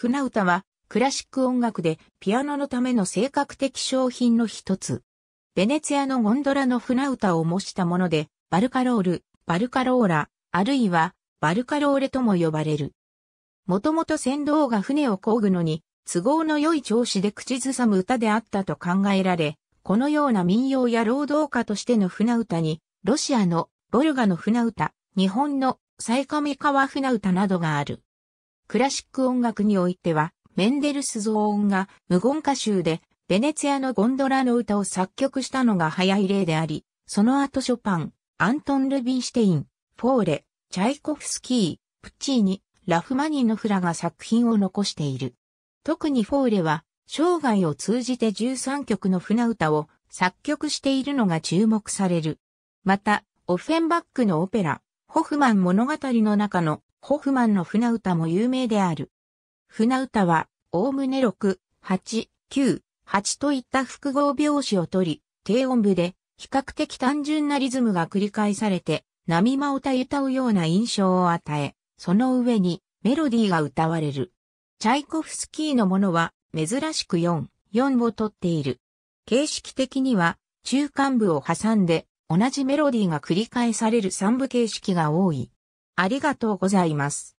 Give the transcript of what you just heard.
船歌はクラシック音楽でピアノのための性格的商品の一つ。ベネツィアのゴンドラの船歌を模したもので、バルカロール、バルカローラ、あるいはバルカローレとも呼ばれる。もともと船頭が船を漕ぐのに都合の良い調子で口ずさむ歌であったと考えられ、このような民謡や労働家としての船歌に、ロシアのボルガの船歌、日本のサイカミワ船歌などがある。クラシック音楽においては、メンデルスゾーンが無言歌集で、ベネツィアのゴンドラの歌を作曲したのが早い例であり、その後ショパン、アントン・ルビンシュテイン、フォーレ、チャイコフスキー、プッチーニ、ラフマニノフらが作品を残している。特にフォーレは、生涯を通じて13曲の船歌を作曲しているのが注目される。また、オフェンバックのオペラ、ホフマン物語の中のホフマンの船歌も有名である。船歌は、おおむね6、8、9、8といった複合拍子を取り、低音部で、比較的単純なリズムが繰り返されて、波間をたゆたうような印象を与え、その上にメロディーが歌われる。チャイコフスキーのものは珍しく4、4を取っている。形式的には中間部を挟んで同じメロディーが繰り返される三部形式が多い。ありがとうございます。